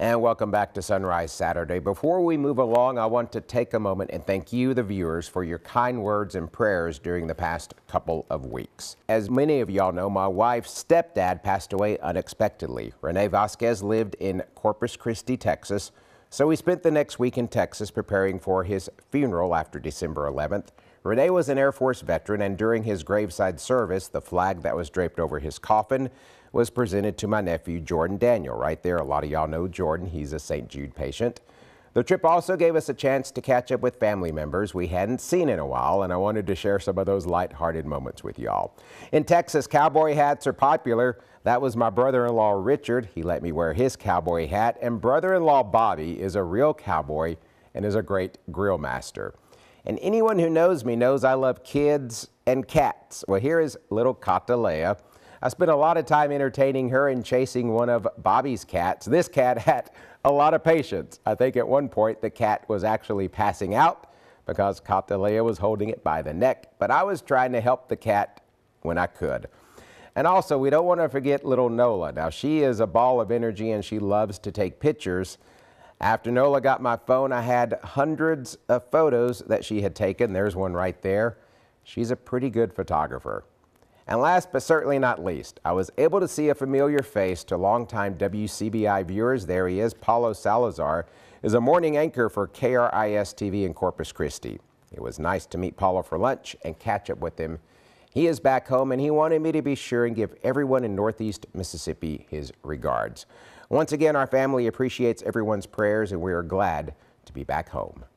And welcome back to Sunrise Saturday. Before we move along, I want to take a moment and thank you, the viewers, for your kind words and prayers during the past couple of weeks. As many of y'all know, my wife's stepdad passed away unexpectedly. Renee Vasquez lived in Corpus Christi, Texas so he spent the next week in Texas preparing for his funeral after December 11th. Renee was an Air Force veteran, and during his graveside service, the flag that was draped over his coffin was presented to my nephew, Jordan Daniel, right there. A lot of y'all know Jordan. He's a St. Jude patient. The trip also gave us a chance to catch up with family members we hadn't seen in a while, and I wanted to share some of those lighthearted moments with y'all. In Texas, cowboy hats are popular. That was my brother-in-law, Richard. He let me wear his cowboy hat, and brother-in-law Bobby is a real cowboy and is a great grill master. And anyone who knows me knows I love kids and cats. Well, here is little Katalea. I spent a lot of time entertaining her and chasing one of Bobby's cats. This cat had a lot of patience. I think at one point the cat was actually passing out because Catalea was holding it by the neck, but I was trying to help the cat when I could. And also, we don't want to forget little Nola. Now, she is a ball of energy and she loves to take pictures. After Nola got my phone, I had hundreds of photos that she had taken. There's one right there. She's a pretty good photographer. And last but certainly not least, I was able to see a familiar face to longtime WCBI viewers. There he is. Paulo Salazar is a morning anchor for KRIS TV in Corpus Christi. It was nice to meet Paulo for lunch and catch up with him. He is back home and he wanted me to be sure and give everyone in Northeast Mississippi his regards. Once again, our family appreciates everyone's prayers and we are glad to be back home.